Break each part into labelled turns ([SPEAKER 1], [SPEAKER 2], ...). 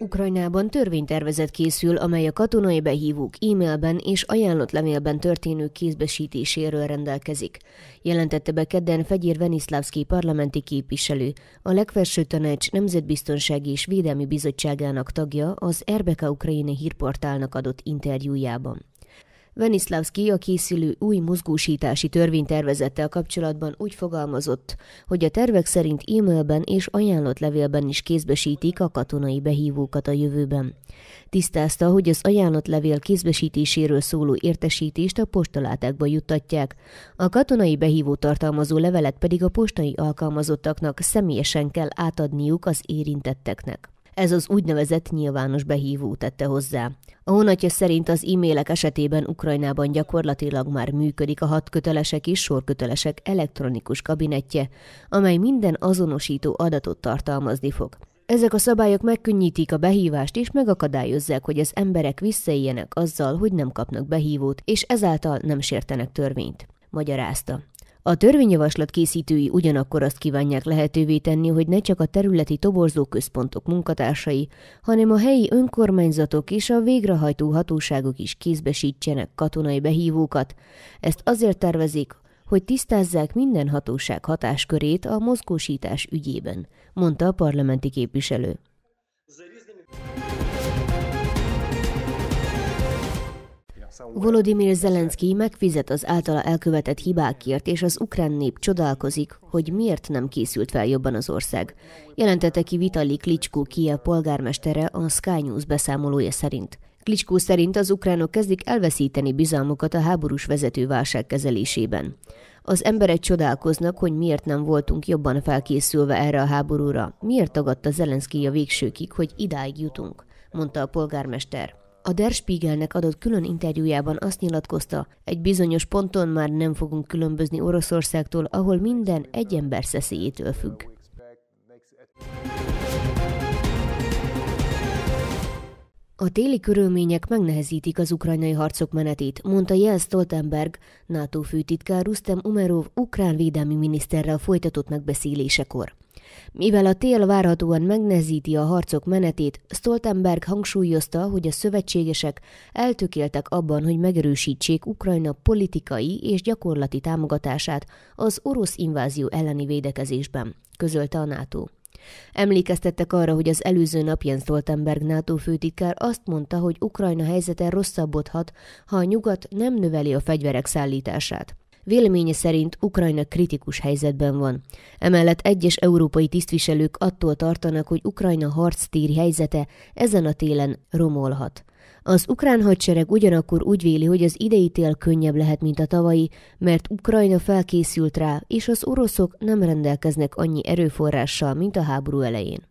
[SPEAKER 1] Ukrajnában törvénytervezet készül, amely a katonai behívók e-mailben és ajánlott levélben történő kézbesítéséről rendelkezik. Jelentette be kedden Fegyér Veniszlávszki parlamenti képviselő, a legfelső tanács Nemzetbiztonsági és Védelmi Bizottságának tagja az Erbeka Ukrajini hírportálnak adott interjújában. Venislavski a készülő új mozgósítási törvénytervezettel kapcsolatban úgy fogalmazott, hogy a tervek szerint e-mailben és ajánlatlevélben is kézbesítik a katonai behívókat a jövőben. Tisztázta, hogy az ajánlatlevél kézbesítéséről szóló értesítést a postalátákba juttatják, a katonai behívó tartalmazó levelet pedig a postai alkalmazottaknak személyesen kell átadniuk az érintetteknek. Ez az úgynevezett nyilvános behívó tette hozzá. A honatja szerint az e-mailek esetében Ukrajnában gyakorlatilag már működik a hatkötelesek és sorkötelesek elektronikus kabinetje, amely minden azonosító adatot tartalmazni fog. Ezek a szabályok megkönnyítik a behívást és megakadályozzák, hogy az emberek visszaéljenek azzal, hogy nem kapnak behívót, és ezáltal nem sértenek törvényt, magyarázta. A törvényjavaslat készítői ugyanakkor azt kívánják lehetővé tenni, hogy ne csak a területi toborzóközpontok munkatársai, hanem a helyi önkormányzatok és a végrehajtó hatóságok is kézbesítsenek katonai behívókat. Ezt azért tervezik, hogy tisztázzák minden hatóság hatáskörét a mozgósítás ügyében, mondta a parlamenti képviselő. Volodymyr Zelenszky megfizet az általa elkövetett hibákért, és az ukrán nép csodálkozik, hogy miért nem készült fel jobban az ország. Jelentette ki Vitali Klicskó Kiev polgármestere a Sky News beszámolója szerint. Klicskó szerint az ukránok kezdik elveszíteni bizalmukat a háborús vezető válság kezelésében. Az emberek csodálkoznak, hogy miért nem voltunk jobban felkészülve erre a háborúra, miért tagadta Zelenszky a végsőkig, hogy idáig jutunk, mondta a polgármester. A Der Spiegelnek adott külön interjújában azt nyilatkozta, egy bizonyos ponton már nem fogunk különbözni Oroszországtól, ahol minden egy ember szeszélyétől függ. A téli körülmények megnehezítik az ukrajnai harcok menetét, mondta Jens Stoltenberg, NATO főtitkár Rustem Umerov ukrán védelmi miniszterrel folytatott megbeszélésekor. Mivel a tél várhatóan megnezíti a harcok menetét, Stoltenberg hangsúlyozta, hogy a szövetségesek eltökéltek abban, hogy megerősítsék Ukrajna politikai és gyakorlati támogatását az orosz invázió elleni védekezésben, közölte a NATO. Emlékeztettek arra, hogy az előző napján Stoltenberg NATO főtitkár azt mondta, hogy Ukrajna helyzete rosszabbodhat, ha a nyugat nem növeli a fegyverek szállítását véleménye szerint Ukrajna kritikus helyzetben van. Emellett egyes európai tisztviselők attól tartanak, hogy Ukrajna harctéri helyzete ezen a télen romolhat. Az ukrán hadsereg ugyanakkor úgy véli, hogy az idei tél könnyebb lehet, mint a tavalyi, mert Ukrajna felkészült rá, és az oroszok nem rendelkeznek annyi erőforrással, mint a háború elején.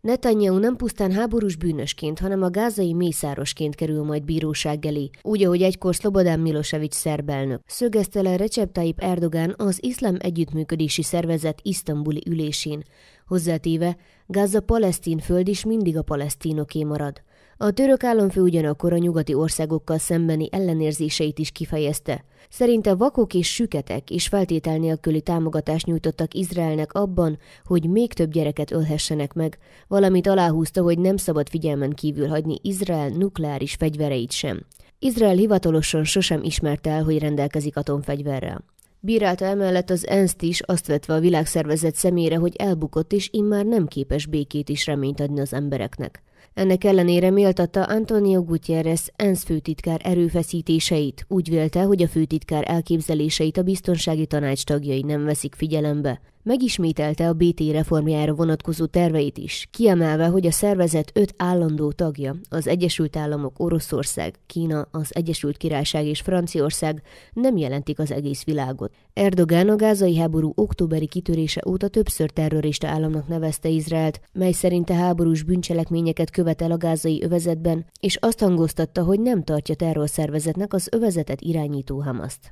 [SPEAKER 1] Netanyahu nem pusztán háborús bűnösként, hanem a gázai mészárosként kerül majd bíróság elé, úgy, ahogy egykor Szlobodán Milosevic szerb elnök. Szögezte le Recep Tayyip Erdogan az iszlám együttműködési szervezet isztambuli ülésén. Hozzátéve, Gáza palesztin föld is mindig a palesztinoké marad. A török államfő ugyanakkor a nyugati országokkal szembeni ellenérzéseit is kifejezte. Szerinte vakok és süketek és feltétel nélküli támogatást nyújtottak Izraelnek abban, hogy még több gyereket ölhessenek meg, valamint aláhúzta, hogy nem szabad figyelmen kívül hagyni Izrael nukleáris fegyvereit sem. Izrael hivatalosan sosem ismerte el, hogy rendelkezik atomfegyverrel. Bírálta emellett az ensz is, azt vetve a világszervezet szemére, hogy elbukott és immár nem képes békét is reményt adni az embereknek. Ennek ellenére méltatta Antonio Gutierrez ENSZ főtitkár erőfeszítéseit. Úgy vélte, hogy a főtitkár elképzeléseit a biztonsági tanács tagjai nem veszik figyelembe. Megismételte a BT reformjára vonatkozó terveit is, kiemelve, hogy a szervezet öt állandó tagja, az Egyesült Államok, Oroszország, Kína, az Egyesült Királyság és Franciaország nem jelentik az egész világot. Erdogán a gázai háború októberi kitörése óta többször terrorista államnak nevezte Izraelt, mely szerint a háborús bűncselekményeket támadásokat követel a gázai övezetben, és azt hangoztatta, hogy nem tartja terrorszervezetnek az övezetet irányító Hamaszt.